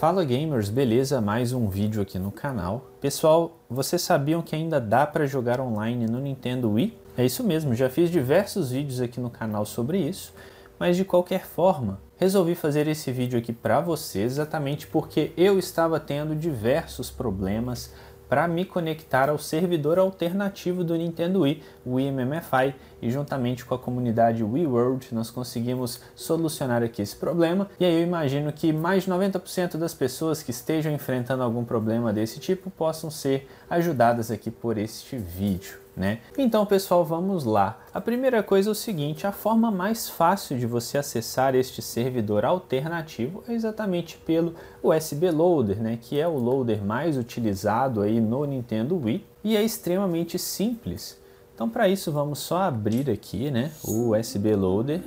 Fala gamers, beleza? Mais um vídeo aqui no canal. Pessoal, vocês sabiam que ainda dá para jogar online no Nintendo Wii? É isso mesmo, já fiz diversos vídeos aqui no canal sobre isso, mas de qualquer forma, resolvi fazer esse vídeo aqui para vocês exatamente porque eu estava tendo diversos problemas para me conectar ao servidor alternativo do Nintendo Wii, o MMFI, e juntamente com a comunidade WiiWorld nós conseguimos solucionar aqui esse problema. E aí eu imagino que mais de 90% das pessoas que estejam enfrentando algum problema desse tipo possam ser ajudadas aqui por este vídeo né? Então, pessoal, vamos lá. A primeira coisa é o seguinte, a forma mais fácil de você acessar este servidor alternativo é exatamente pelo USB Loader, né, que é o loader mais utilizado aí no Nintendo Wii e é extremamente simples. Então, para isso, vamos só abrir aqui, né, o USB Loader.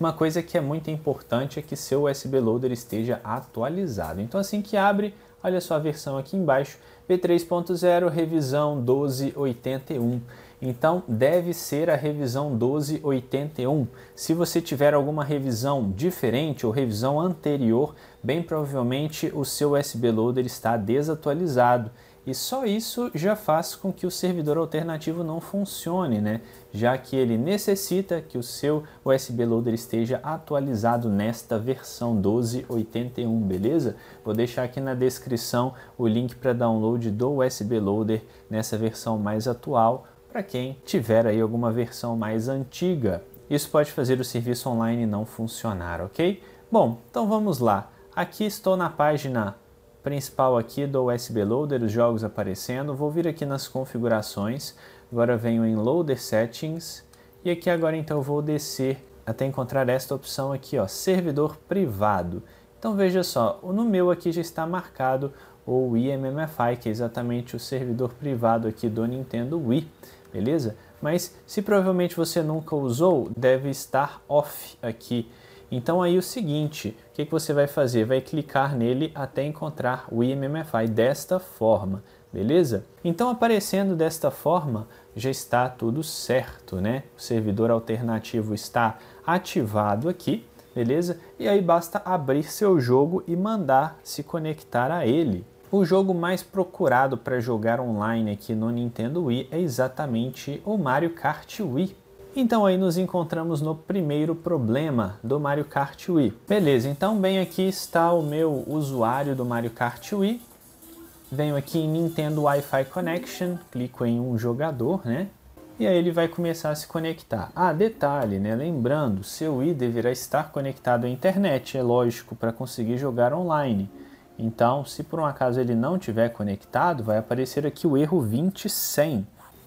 Uma coisa que é muito importante é que seu USB Loader esteja atualizado. Então, assim que abre, Olha só a versão aqui embaixo, V3.0 revisão 1281. Então deve ser a revisão 1281. Se você tiver alguma revisão diferente ou revisão anterior, bem provavelmente o seu USB loader está desatualizado e só isso já faz com que o servidor alternativo não funcione, né? já que ele necessita que o seu USB Loader esteja atualizado nesta versão 12.81, beleza? Vou deixar aqui na descrição o link para download do USB Loader nessa versão mais atual, para quem tiver aí alguma versão mais antiga. Isso pode fazer o serviço online não funcionar, ok? Bom, então vamos lá. Aqui estou na página principal aqui do USB Loader, os jogos aparecendo. Vou vir aqui nas configurações, agora venho em Loader Settings e aqui agora então vou descer até encontrar esta opção aqui, ó, servidor privado. Então veja só, no meu aqui já está marcado o IMMFI, que é exatamente o servidor privado aqui do Nintendo Wii, beleza? Mas se provavelmente você nunca usou, deve estar off aqui então aí o seguinte, o que, que você vai fazer? Vai clicar nele até encontrar o IMMFI desta forma, beleza? Então aparecendo desta forma, já está tudo certo, né? O servidor alternativo está ativado aqui, beleza? E aí basta abrir seu jogo e mandar se conectar a ele. O jogo mais procurado para jogar online aqui no Nintendo Wii é exatamente o Mario Kart Wii. Então aí nos encontramos no primeiro problema do Mario Kart Wii. Beleza, então bem aqui está o meu usuário do Mario Kart Wii. Venho aqui em Nintendo Wi-Fi Connection, clico em um jogador, né? E aí ele vai começar a se conectar. Ah, detalhe, né? Lembrando, seu Wii deverá estar conectado à internet, é lógico, para conseguir jogar online. Então, se por um acaso ele não tiver conectado, vai aparecer aqui o erro 2100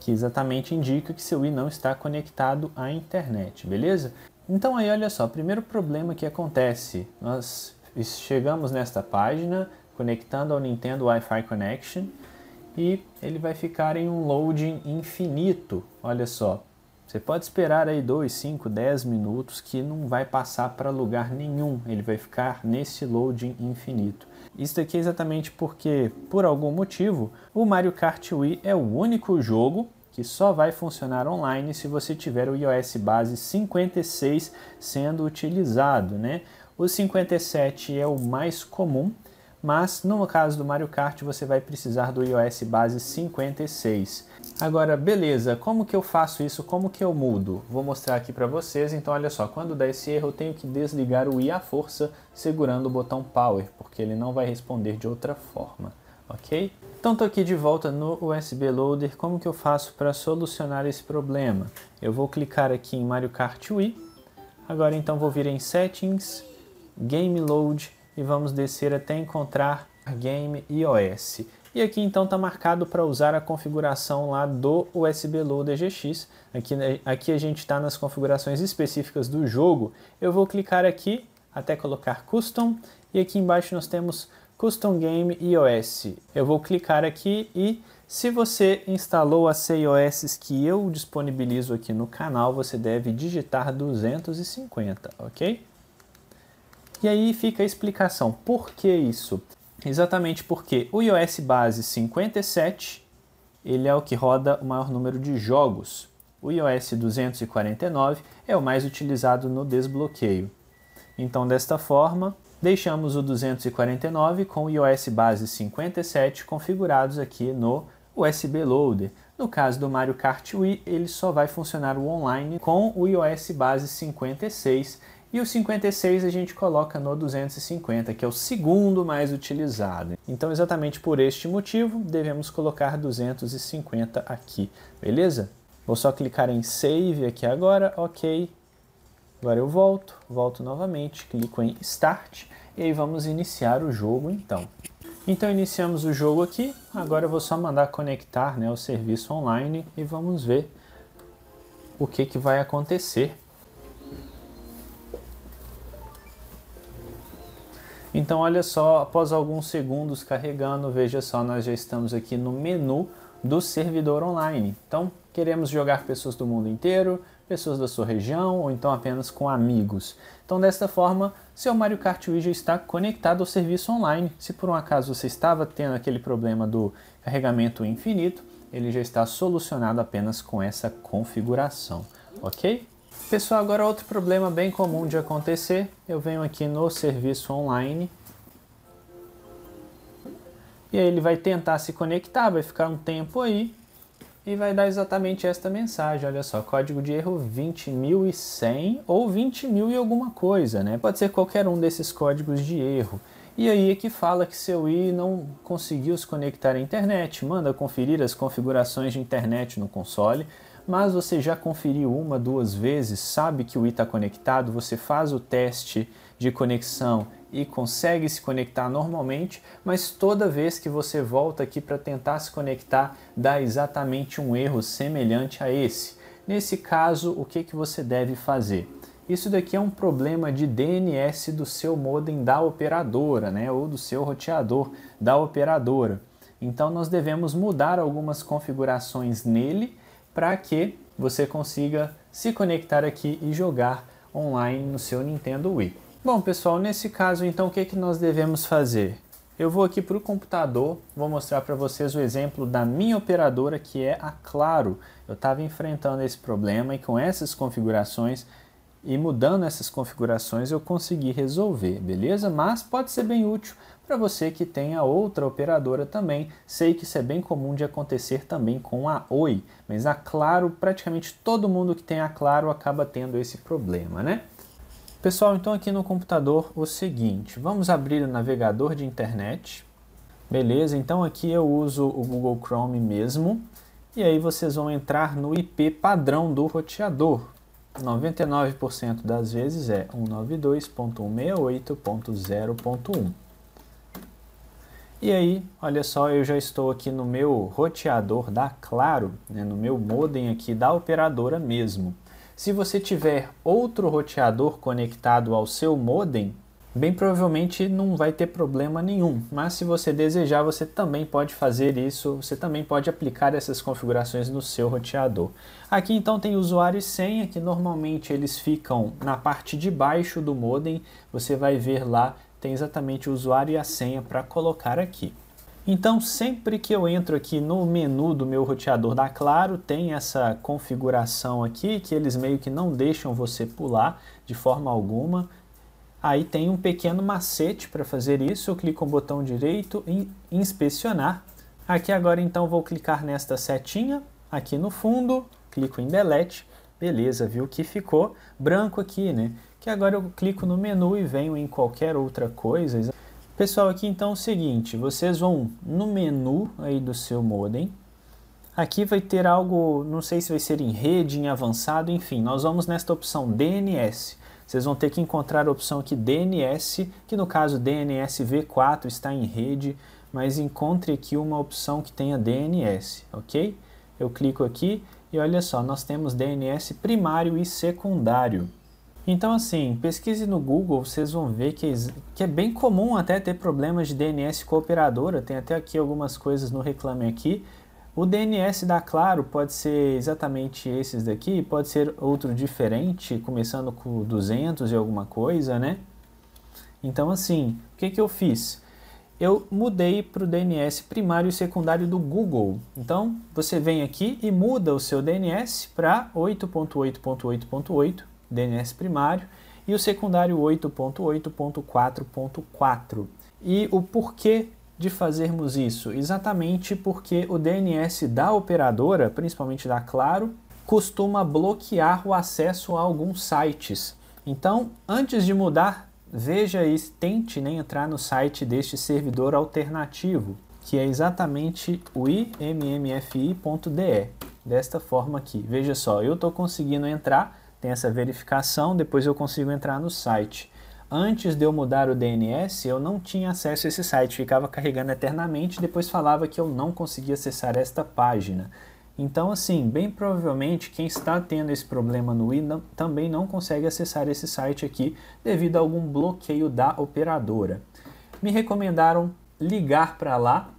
que exatamente indica que seu Wii não está conectado à internet, beleza? Então aí olha só, primeiro problema que acontece, nós chegamos nesta página conectando ao Nintendo Wi-Fi Connection e ele vai ficar em um loading infinito, olha só. Você pode esperar aí 2, 5, 10 minutos que não vai passar para lugar nenhum, ele vai ficar nesse loading infinito. Isso aqui é exatamente porque, por algum motivo, o Mario Kart Wii é o único jogo que só vai funcionar online se você tiver o iOS base 56 sendo utilizado, né? O 57 é o mais comum, mas no caso do Mario Kart você vai precisar do iOS base 56. Agora, beleza, como que eu faço isso? Como que eu mudo? Vou mostrar aqui para vocês. Então, olha só, quando dá esse erro, eu tenho que desligar o i à força segurando o botão power, porque ele não vai responder de outra forma, OK? Então estou aqui de volta no USB Loader, como que eu faço para solucionar esse problema? Eu vou clicar aqui em Mario Kart Wii, agora então vou vir em Settings, Game Load e vamos descer até encontrar Game iOS. E aqui então está marcado para usar a configuração lá do USB Loader GX. Aqui, né, aqui a gente está nas configurações específicas do jogo. Eu vou clicar aqui até colocar Custom e aqui embaixo nós temos Custom Game iOS. Eu vou clicar aqui e se você instalou as CIOS que eu disponibilizo aqui no canal, você deve digitar 250, ok? E aí fica a explicação, por que isso? Exatamente porque o iOS base 57, ele é o que roda o maior número de jogos. O iOS 249 é o mais utilizado no desbloqueio. Então, desta forma, Deixamos o 249 com o iOS base 57 configurados aqui no USB Loader. No caso do Mario Kart Wii, ele só vai funcionar o online com o iOS base 56 e o 56 a gente coloca no 250, que é o segundo mais utilizado. Então, exatamente por este motivo, devemos colocar 250 aqui, beleza? Vou só clicar em Save aqui agora, ok. Agora eu volto, volto novamente, clico em Start e aí vamos iniciar o jogo então. Então iniciamos o jogo aqui, agora eu vou só mandar conectar né, o serviço online e vamos ver o que, que vai acontecer. Então olha só, após alguns segundos carregando, veja só, nós já estamos aqui no menu do servidor online. Então queremos jogar pessoas do mundo inteiro, pessoas da sua região ou então apenas com amigos. Então, desta forma, seu Mario Kart Wii já está conectado ao serviço online. Se por um acaso você estava tendo aquele problema do carregamento infinito, ele já está solucionado apenas com essa configuração, ok? Pessoal, agora outro problema bem comum de acontecer, eu venho aqui no serviço online e aí ele vai tentar se conectar, vai ficar um tempo aí e vai dar exatamente esta mensagem, olha só, código de erro 20.100 ou 20.000 e alguma coisa, né? Pode ser qualquer um desses códigos de erro. E aí é que fala que seu i não conseguiu se conectar à internet, manda conferir as configurações de internet no console mas você já conferiu uma, duas vezes, sabe que o i está conectado, você faz o teste de conexão e consegue se conectar normalmente, mas toda vez que você volta aqui para tentar se conectar, dá exatamente um erro semelhante a esse. Nesse caso, o que, que você deve fazer? Isso daqui é um problema de DNS do seu modem da operadora, né? ou do seu roteador da operadora. Então nós devemos mudar algumas configurações nele para que você consiga se conectar aqui e jogar online no seu Nintendo Wii. Bom pessoal, nesse caso então o que, é que nós devemos fazer? Eu vou aqui para o computador, vou mostrar para vocês o exemplo da minha operadora que é a Claro. Eu estava enfrentando esse problema e com essas configurações e mudando essas configurações eu consegui resolver, beleza? Mas pode ser bem útil para você que tenha outra operadora também. Sei que isso é bem comum de acontecer também com a Oi, mas a Claro, praticamente todo mundo que tem a Claro acaba tendo esse problema, né? Pessoal, então aqui no computador o seguinte, vamos abrir o navegador de internet. Beleza, então aqui eu uso o Google Chrome mesmo. E aí vocês vão entrar no IP padrão do roteador, 99% das vezes é 192.168.0.1. E aí, olha só, eu já estou aqui no meu roteador da Claro, né, no meu modem aqui da operadora mesmo. Se você tiver outro roteador conectado ao seu modem, bem provavelmente não vai ter problema nenhum. Mas se você desejar, você também pode fazer isso, você também pode aplicar essas configurações no seu roteador. Aqui então tem usuário e senha, que normalmente eles ficam na parte de baixo do modem. Você vai ver lá, tem exatamente o usuário e a senha para colocar aqui. Então, sempre que eu entro aqui no menu do meu roteador da Claro, tem essa configuração aqui que eles meio que não deixam você pular de forma alguma. Aí tem um pequeno macete para fazer isso, eu clico o botão direito em inspecionar. Aqui agora então vou clicar nesta setinha, aqui no fundo, clico em delete, beleza, viu que ficou branco aqui, né? Que agora eu clico no menu e venho em qualquer outra coisa. Pessoal, aqui então é o seguinte, vocês vão no menu aí do seu modem, Aqui vai ter algo, não sei se vai ser em rede, em avançado, enfim, nós vamos nesta opção DNS vocês vão ter que encontrar a opção aqui DNS, que no caso DNS v 4 está em rede, mas encontre aqui uma opção que tenha DNS, ok? Eu clico aqui e olha só, nós temos DNS primário e secundário. Então assim, pesquise no Google, vocês vão ver que, que é bem comum até ter problemas de DNS cooperadora, tem até aqui algumas coisas no Reclame Aqui, o DNS da Claro pode ser exatamente esses daqui, pode ser outro diferente, começando com 200 e alguma coisa, né? Então, assim, o que, que eu fiz? Eu mudei para o DNS primário e secundário do Google. Então, você vem aqui e muda o seu DNS para 8.8.8.8, DNS primário, e o secundário 8.8.4.4. E o porquê de fazermos isso? Exatamente porque o DNS da operadora, principalmente da Claro, costuma bloquear o acesso a alguns sites. Então, antes de mudar, veja e tente né, entrar no site deste servidor alternativo, que é exatamente o immfi.de. Desta forma aqui. Veja só, eu estou conseguindo entrar, tem essa verificação, depois eu consigo entrar no site. Antes de eu mudar o DNS, eu não tinha acesso a esse site, ficava carregando eternamente e depois falava que eu não conseguia acessar esta página. Então, assim, bem provavelmente quem está tendo esse problema no Windows também não consegue acessar esse site aqui devido a algum bloqueio da operadora. Me recomendaram ligar para lá,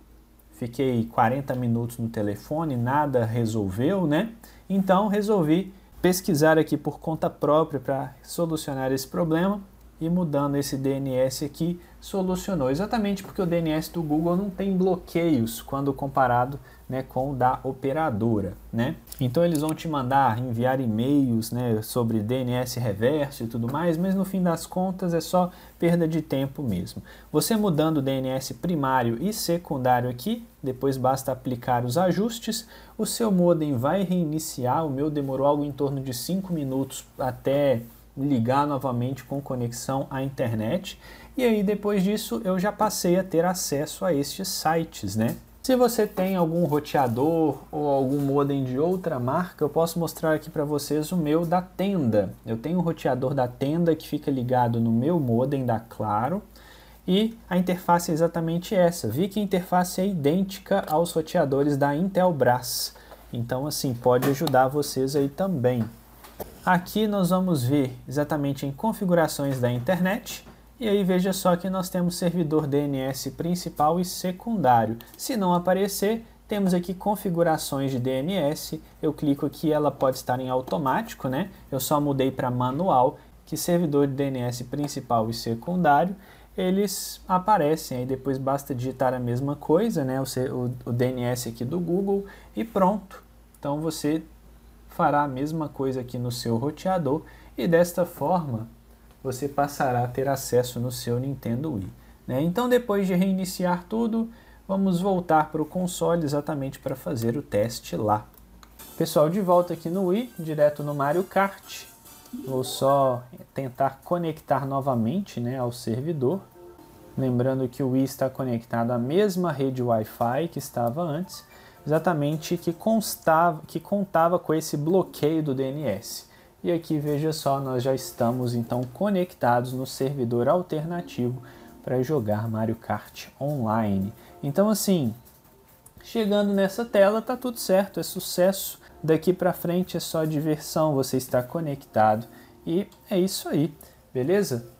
fiquei 40 minutos no telefone, nada resolveu, né? Então resolvi pesquisar aqui por conta própria para solucionar esse problema e mudando esse DNS aqui solucionou. Exatamente porque o DNS do Google não tem bloqueios quando comparado né, com o da operadora. Né? Então eles vão te mandar enviar e-mails né, sobre DNS reverso e tudo mais, mas no fim das contas é só perda de tempo mesmo. Você mudando o DNS primário e secundário aqui, depois basta aplicar os ajustes, o seu modem vai reiniciar, o meu demorou algo em torno de 5 minutos até ligar novamente com conexão à internet. E aí depois disso eu já passei a ter acesso a estes sites, né? Se você tem algum roteador ou algum modem de outra marca, eu posso mostrar aqui para vocês o meu da Tenda. Eu tenho um roteador da Tenda que fica ligado no meu modem da Claro. E a interface é exatamente essa. Vi que a interface é idêntica aos roteadores da Intelbras. Então assim, pode ajudar vocês aí também. Aqui nós vamos ver exatamente em configurações da internet. E aí veja só que nós temos servidor DNS principal e secundário. Se não aparecer, temos aqui configurações de DNS. Eu clico aqui, ela pode estar em automático, né? Eu só mudei para manual, que servidor de DNS principal e secundário, eles aparecem. Aí depois basta digitar a mesma coisa, né? O, o, o DNS aqui do Google e pronto. Então você fará a mesma coisa aqui no seu roteador e desta forma você passará a ter acesso no seu Nintendo Wii. Né? Então depois de reiniciar tudo, vamos voltar para o console exatamente para fazer o teste lá. Pessoal, de volta aqui no Wii, direto no Mario Kart. Vou só tentar conectar novamente né, ao servidor. Lembrando que o Wii está conectado à mesma rede Wi-Fi que estava antes exatamente que, constava, que contava com esse bloqueio do DNS. E aqui veja só, nós já estamos então conectados no servidor alternativo para jogar Mario Kart online. Então assim, chegando nessa tela tá tudo certo, é sucesso. Daqui para frente é só diversão, você está conectado e é isso aí. Beleza?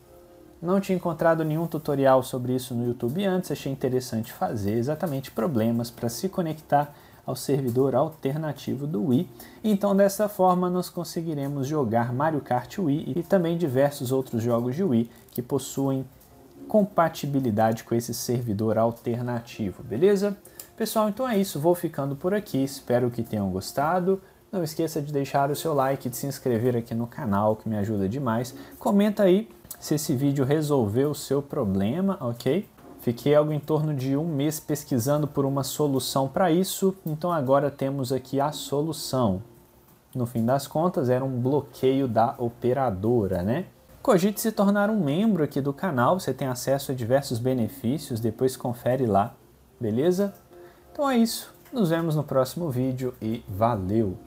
Não tinha encontrado nenhum tutorial sobre isso no YouTube antes, achei interessante fazer exatamente problemas para se conectar ao servidor alternativo do Wii. Então, dessa forma, nós conseguiremos jogar Mario Kart Wii e também diversos outros jogos de Wii que possuem compatibilidade com esse servidor alternativo, beleza? Pessoal, então é isso, vou ficando por aqui, espero que tenham gostado. Não esqueça de deixar o seu like, de se inscrever aqui no canal, que me ajuda demais. Comenta aí se esse vídeo resolveu o seu problema, ok? Fiquei algo em torno de um mês pesquisando por uma solução para isso, então agora temos aqui a solução. No fim das contas, era um bloqueio da operadora, né? Cogite se tornar um membro aqui do canal, você tem acesso a diversos benefícios, depois confere lá, beleza? Então é isso, nos vemos no próximo vídeo e valeu!